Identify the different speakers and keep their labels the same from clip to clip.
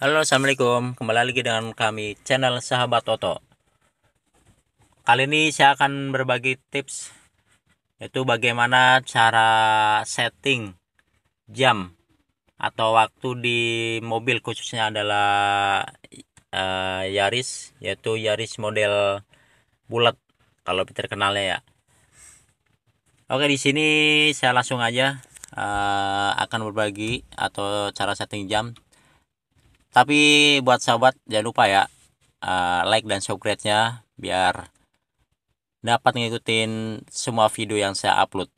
Speaker 1: Halo Assalamualaikum kembali lagi dengan kami channel sahabat Toto Kali ini saya akan berbagi tips Yaitu bagaimana cara setting jam atau waktu di mobil khususnya adalah uh, Yaris Yaitu Yaris model bulat kalau terkenalnya ya Oke di sini saya langsung aja uh, akan berbagi atau cara setting jam tapi buat sahabat jangan lupa ya eh, like dan subscribe nya biar dapat ngikutin semua video yang saya upload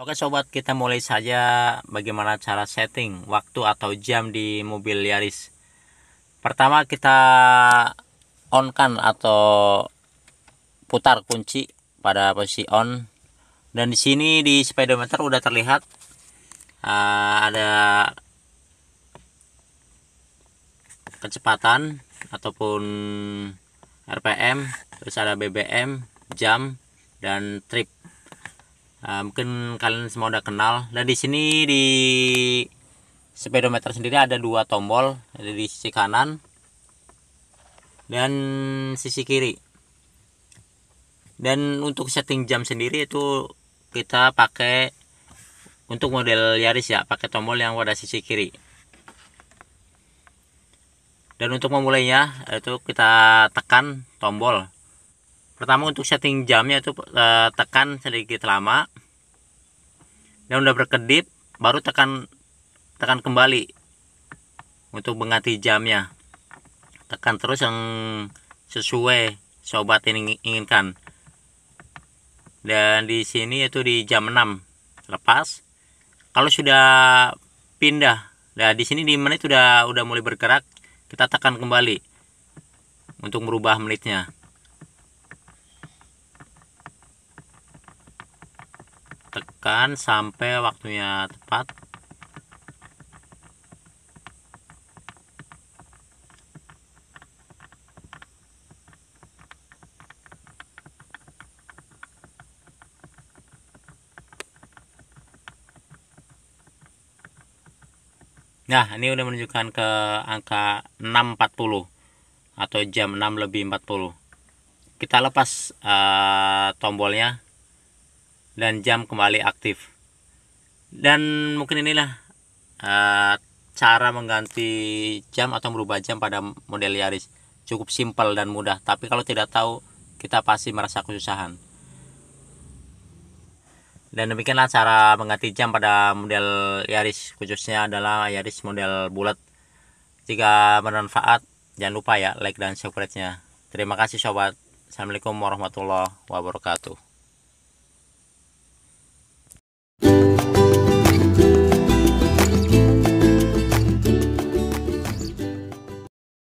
Speaker 1: Oke sobat, kita mulai saja bagaimana cara setting waktu atau jam di mobil Yaris. Pertama kita on kan atau putar kunci pada posisi on. Dan di sini di speedometer udah terlihat uh, ada kecepatan ataupun RPM, terus ada BBM, jam dan trip Ah, mungkin kalian semua udah kenal dan nah, di sini di speedometer sendiri ada dua tombol ada di sisi kanan dan sisi kiri dan untuk setting jam sendiri itu kita pakai untuk model Yaris ya pakai tombol yang pada sisi kiri dan untuk memulainya itu kita tekan tombol pertama untuk setting jamnya itu eh, tekan sedikit lama dan udah berkedip baru tekan tekan kembali untuk mengganti jamnya tekan terus yang sesuai sobat ini inginkan dan di sini itu di jam 6 lepas kalau sudah pindah nah di sini di menit udah udah mulai bergerak kita tekan kembali untuk merubah menitnya tekan sampai waktunya tepat Nah, ini udah menunjukkan ke angka 6.40 atau jam 6 lebih 40. Kita lepas uh, tombolnya dan jam kembali aktif dan mungkin inilah uh, cara mengganti jam atau merubah jam pada model Yaris cukup simpel dan mudah tapi kalau tidak tahu kita pasti merasa kesusahan dan demikianlah cara mengganti jam pada model Yaris khususnya adalah Yaris model bulat jika bermanfaat jangan lupa ya like dan subscribe nya terima kasih sobat Assalamualaikum warahmatullahi wabarakatuh